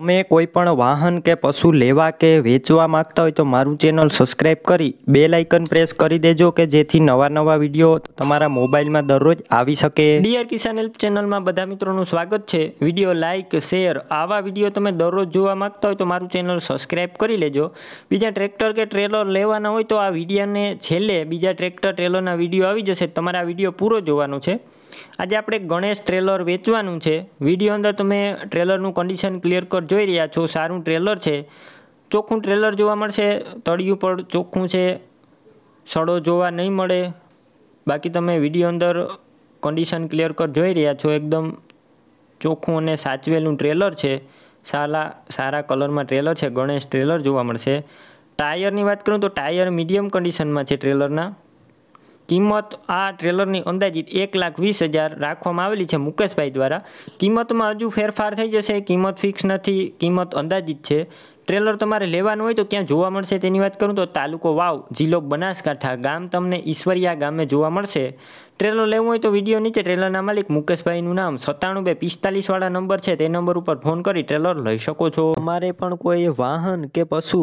તમે કોઈ પણ વાહન કે પશુ લેવા કે વેચવા માંગતા હોય તો મારું ચેનલ સબસ્ક્રાઈબ કરી બે લાઇકન પ્રેસ કરી દેજો કે જેથી નવા નવા વિડીયો તમારા મોબાઈલમાં દરરોજ આવી શકે ડીઆર કિસાન હેલ્પ ચેનલમાં બધા મિત્રોનું સ્વાગત છે વિડીયો લાઇક શેર આવા વિડીયો તમે દરરોજ જોવા માંગતા હોય તો મારું ચેનલ સબસ્ક્રાઈબ કરી લેજો બીજા ટ્રેક્ટર કે ટ્રેલર લેવાના હોય તો આ વિડીયોને છેલ્લે બીજા ટ્રેક્ટર ટ્રેલરના વિડીયો આવી જશે તમારા વિડીયો પૂરો જોવાનો છે આજે આપણે ગણેશ ટ્રેલર વેચવાનું છે વિડીયો અંદર તમે ટ્રેલરનું કન્ડિશન ક્લિયર કર જોઈ રહ્યા છો સારું ટ્રેલર છે ચોખ્ખું ટ્રેલર જોવા મળશે તળિયું પર ચોખ્ખું છે સડો જોવા નહીં મળે બાકી તમે વિડીયો અંદર કન્ડિશન ક્લિયર કર જોઈ રહ્યા છો એકદમ ચોખ્ખું અને સાચવેલું ટ્રેલર છે સારા સારા કલરમાં ટ્રેલર છે ગણેશ ટ્રેલર જોવા મળશે ટાયરની વાત કરું તો ટાયર મીડિયમ કન્ડિશનમાં છે ટ્રેલરના કિંમત આ ટ્રેલરની અંદાજિત એક લાખ વીસ હજાર રાખવામાં આવેલી છે મુકેશભાઈ દ્વારા કિંમતમાં હજુ ફેરફાર થઈ જશે કિંમત ફિક્સ નથી કિંમત અંદાજિત છે ટ્રેલર તમારે લેવાનું હોય તો ક્યાં જોવા મળશે તેની વાત કરું તો તાલુકો વાવ જિલ્લો બનાસકાંઠા ગામ તમને ઈશ્વરિયા ગામે જોવા મળશે ટ્રેલર લેવું હોય તો વિડીયો નીચે ટ્રેલરના માલિક મુકેશભાઈનું નામ સત્તાણું બે પિસ્તાલીસવાળા નંબર છે તે નંબર ઉપર ફોન કરી ટ્રેલર લઈ શકો છો તમારે પણ કોઈ વાહન કે પશુ